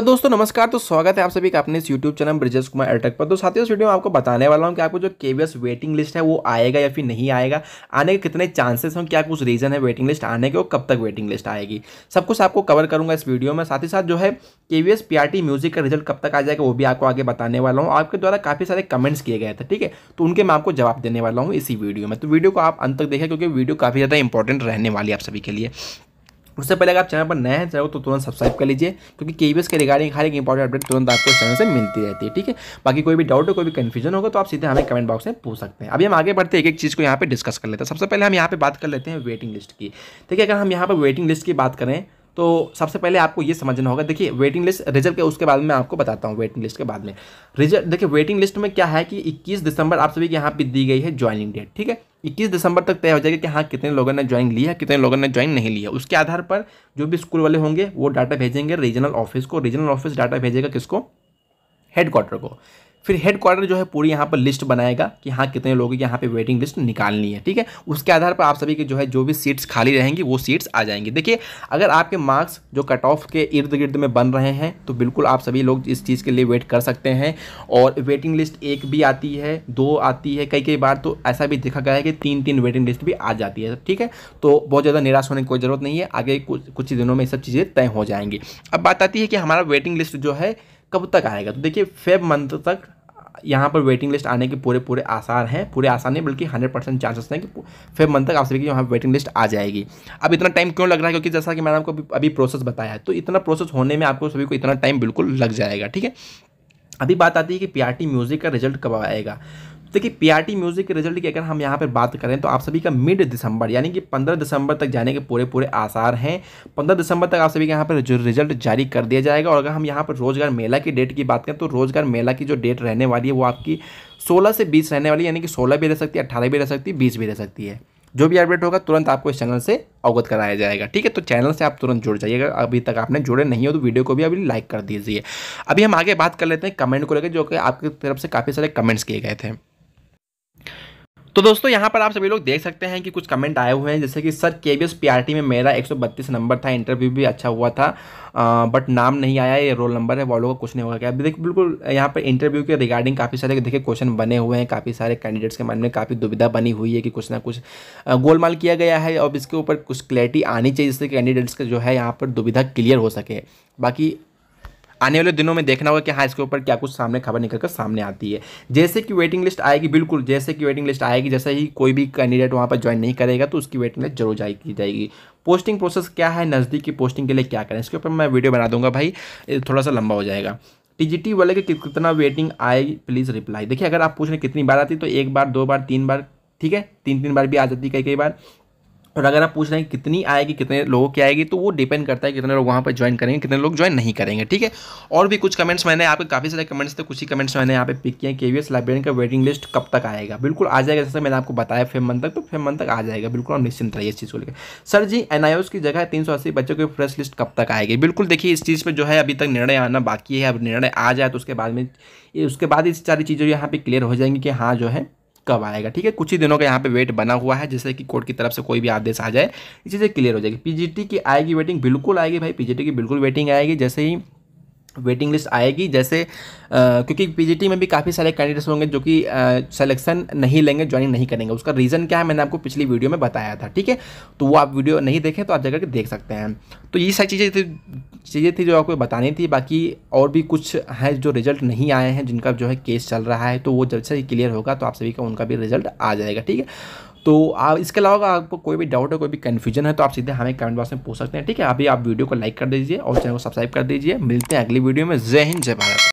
तो दोस्तों नमस्कार तो स्वागत है आप सभी का अपने इस यूट्यूब चैनल ब्रिजेश कुमार अटक पर तो साथियों इस वीडियो में आपको बताने वाला हूँ कि आपको जो केवीएस वेटिंग लिस्ट है वो आएगा या फिर नहीं आएगा आने के कितने चांसेस हैं क्या कुछ रीज़न है वेटिंग लिस्ट आने के और कब तक वेटिंग लिस्ट आएगी सब कुछ आपको कवर करूँगा इस वीडियो में साथ ही साथ जो है केवीएस पीआरटी म्यूजिक का रिजल्ट कब तक आ जाएगा वो भी आपको आगे बताने वाला हूँ आपके द्वारा काफ़ी सारे कमेंट्स किए गए थे ठीक है तो उनके मैं आपको जवाब देने वाला हूँ इसी वीडियो में तो वीडियो को आप अंत तक देखें क्योंकि वीडियो काफ़ी ज़्यादा इंपॉर्टेंट रहने वाली है आप सभी के लिए उससे पहले अगर आप चैनल पर नए हैं चाहे तो तुरंत सब्सक्राइब कर लीजिए क्योंकि के के रिगार्डिंग हर एक इंपॉर्टेंट अपडेट तुरंत आपको चैनल से मिलती रहती है ठीक है बाकी कोई भी डाउट हो कोई भी कन्फ्यूजन होगा तो आप सीधे हमें कमेंट बॉक्स में पूछ सकते हैं अभी हम आगे बढ़ते हैं एक एक चीज़ को यहाँ पर डिस्कस कर लेते हैं सबसे पहले हम यहाँ पर बात कर लेते हैं वेटिंग लिस्ट की ठीक है अगर हम यहाँ पर वेटिंग लिस्ट की बात करें तो सबसे पहले आपको ये समझना होगा देखिए वेटिंग लिस्ट रिजल्ट के उसके बाद में आपको बताता हूँ वेटिंग लिस्ट के बाद में रिजल्ट देखिए वेटिंग लिस्ट में क्या है कि इक्कीस दिसंबर आप सभी के यहाँ पर दी गई है ज्वाइनिंग डेट ठीक है इक्कीस दिसंबर तक तय हो जाएगा कि हाँ कितने लोगों ने ज्वाइन लिया कितने लोगों ने ज्वाइन नहीं लिया उसके आधार पर जो भी स्कूल वाले होंगे वो डाटा भेजेंगे रीजनल ऑफिस को रीजनल ऑफिस डाटा भेजेगा किसको हेडक्वार्टर को फिर हेड क्वार्टर जो है पूरी यहाँ पर लिस्ट बनाएगा कि हाँ कितने लोगों की यहाँ पे वेटिंग लिस्ट निकालनी है ठीक है उसके आधार पर आप सभी के जो है जो भी सीट्स खाली रहेंगी वो सीट्स आ जाएंगी देखिए अगर आपके मार्क्स जो कट ऑफ के इर्द गिर्द में बन रहे हैं तो बिल्कुल आप सभी लोग इस चीज़ के लिए वेट कर सकते हैं और वेटिंग लिस्ट एक भी आती है दो आती है कई कई बार तो ऐसा भी देखा गया है कि तीन तीन वेटिंग लिस्ट भी आ जाती है ठीक है तो बहुत ज़्यादा निराश होने की कोई ज़रूरत नहीं है आगे कुछ कुछ ही दिनों में सब चीज़ें तय हो जाएंगी अब बात आती है कि हमारा वेटिंग लिस्ट जो है कब तक आएगा तो देखिए फेब मंथ तक यहाँ पर वेटिंग लिस्ट आने के पूरे पूरे आसार हैं पूरे आसार नहीं बल्कि हंड्रेड परसेंट चांसेस हैं कि फेब मंथ तक आप सभी की यहाँ वेटिंग लिस्ट आ जाएगी अब इतना टाइम क्यों लग रहा है क्योंकि जैसा कि मैंने आपको अभी प्रोसेस बताया है तो इतना प्रोसेस होने में आपको सभी को इतना टाइम बिल्कुल लग जाएगा ठीक है अभी बात आती है कि पी म्यूज़िक का रिजल्ट कब आएगा देखिए पीआरटी म्यूज़िक के रिजल्ट की अगर हम यहाँ पर बात करें तो आप सभी का मिड दिसंबर यानी कि पंद्रह दिसंबर तक जाने के पूरे पूरे आसार हैं पंद्रह दिसंबर तक आप सभी के यहाँ पर जो रिजल्ट जारी कर दिया जाएगा और अगर हम यहाँ पर रोजगार मेला की डेट की बात करें तो रोजगार मेला की जो डेट रहने वाली है वो आपकी सोलह से बीस रहने वाली यानी कि सोलह भी रह सकती है अट्ठारह भी रह सकती है बीस भी रह सकती है जो भी अपडेट होगा तुरंत आपको इस चैनल से अवगत कराया जाएगा ठीक है तो चैनल से आप तुरंत जुड़ जाइएगा अभी तक आपने जुड़े नहीं हो तो वीडियो को भी अभी लाइक कर दीजिए अभी हम आगे बात कर लेते हैं कमेंट को लेकर जो कि आपकी तरफ से काफ़ी सारे कमेंट्स किए गए थे तो दोस्तों यहाँ पर आप सभी लोग देख सकते हैं कि कुछ कमेंट आए हुए हैं जैसे कि sir K B S P R T में मेरा एक सौ बत्तीस नंबर था इंटरव्यू भी अच्छा हुआ था आ, बट नाम नहीं आया ये रोल नंबर है वालों का कुछ नहीं होगा क्या अभी देखिए बिल्कुल यहाँ पर इंटरव्यू के रिगार्डिंग काफ़ी सारे देखिए क्वेश्चन बने हुए हैं काफ़ी सारे कैंडिडेट्स के मन में काफ़ी दुविधा बनी हुई है कि कुछ ना कुछ गोलमाल किया गया है और इसके ऊपर कुछ क्लैरिटी आनी चाहिए जिससे कैंडिडेट्स का जो है यहाँ पर दुविधा क्लियर हो सके बाकी आने वाले दिनों में देखना होगा कि हाँ इसके ऊपर क्या कुछ सामने खबर निकल कर सामने आती है जैसे कि वेटिंग लिस्ट आएगी बिल्कुल जैसे कि वेटिंग लिस्ट आएगी जैसे ही कोई भी कैंडिडेट वहाँ पर ज्वाइन नहीं करेगा तो उसकी वेटिंग लिस्ट जरूर जारी की जाएगी पोस्टिंग प्रोसेस क्या है नज़दीक की पोस्टिंग के लिए क्या करें इसके ऊपर मैं वीडियो बना दूंगा भाई थोड़ा सा लंबा हो जाएगा टीजीटी वाले के कितना वेटिंग आएगी प्लीज़ रिप्लाई देखिए अगर आप पूछ रहे कितनी बार आती तो एक बार दो बार तीन बार ठीक है तीन तीन बार भी आ जाती कई कई बार और अगर आप पूछ रहे हैं कितनी आएगी कितने लोगों की आएगी तो वो डिपेंड करता है कितने लोग वहाँ पर ज्वाइन करेंगे कितने लोग ज्वाइन नहीं करेंगे ठीक है और भी कुछ कमेंट्स मैंने आपके काफ़ी सारे कमेंट्स थे कुछ ही कमेंट्स मैंने यहाँ पे पिक किए के वी लाइब्रेरी का वेटिंग लिस्ट कब तक आएगा बिल्कुल आ जाएगा जैसे मैंने आपको बताया फेम मंथ तक तो फेम मंथ तक आ जाएगा बिल्कुल आप निश्चिंत रहिए इस चीज़ को लेकर सर जी एन की जगह तीन बच्चों की फ्रेश लिस्ट कब तक आएगी बिल्कुल देखिए इस चीज़ पर जो है अभी तक निर्णय आना बाकी है अब निर्णय आ जाए तो उसके बाद में उसके बाद इस सारी चीज़ें यहाँ पर क्लियर हो जाएंगी कि हाँ जो है कब आएगा ठीक है कुछ ही दिनों का यहाँ पे वेट बना हुआ है जैसे कि कोर्ट की तरफ से कोई भी आदेश आ जाए इस चीज़ें क्लियर हो जाएगी पीजीटी की आएगी वेटिंग बिल्कुल आएगी भाई पीजीटी की बिल्कुल वेटिंग आएगी जैसे ही वेटिंग लिस्ट आएगी जैसे आ, क्योंकि पीजीटी में भी काफ़ी सारे कैंडिडेट्स होंगे जो कि सिलेक्शन नहीं लेंगे ज्वाइनिंग नहीं करेंगे उसका रीज़न क्या है मैंने आपको पिछली वीडियो में बताया था ठीक है तो वो आप वीडियो नहीं देखें तो आप जाकर के देख सकते हैं तो ये सारी चीज़ें थी चीज़ें थी जो आपको बतानी थी बाकी और भी कुछ हैं जो रिजल्ट नहीं आए हैं जिनका जो है केस चल रहा है तो वो जब से क्लियर होगा तो आप सभी का उनका भी रिजल्ट आ जाएगा ठीक है तो आप इसके अलावा आपको कोई भी डाउट है कोई भी कन्फ्यूजन है तो आप सीधे हमें कमेंट बॉक्स में पूछ सकते हैं ठीक है अभी आप वीडियो को लाइक कर दीजिए और चैनल को सब्सक्राइब कर दीजिए मिलते हैं अगली वीडियो में जय हिंद जय भारत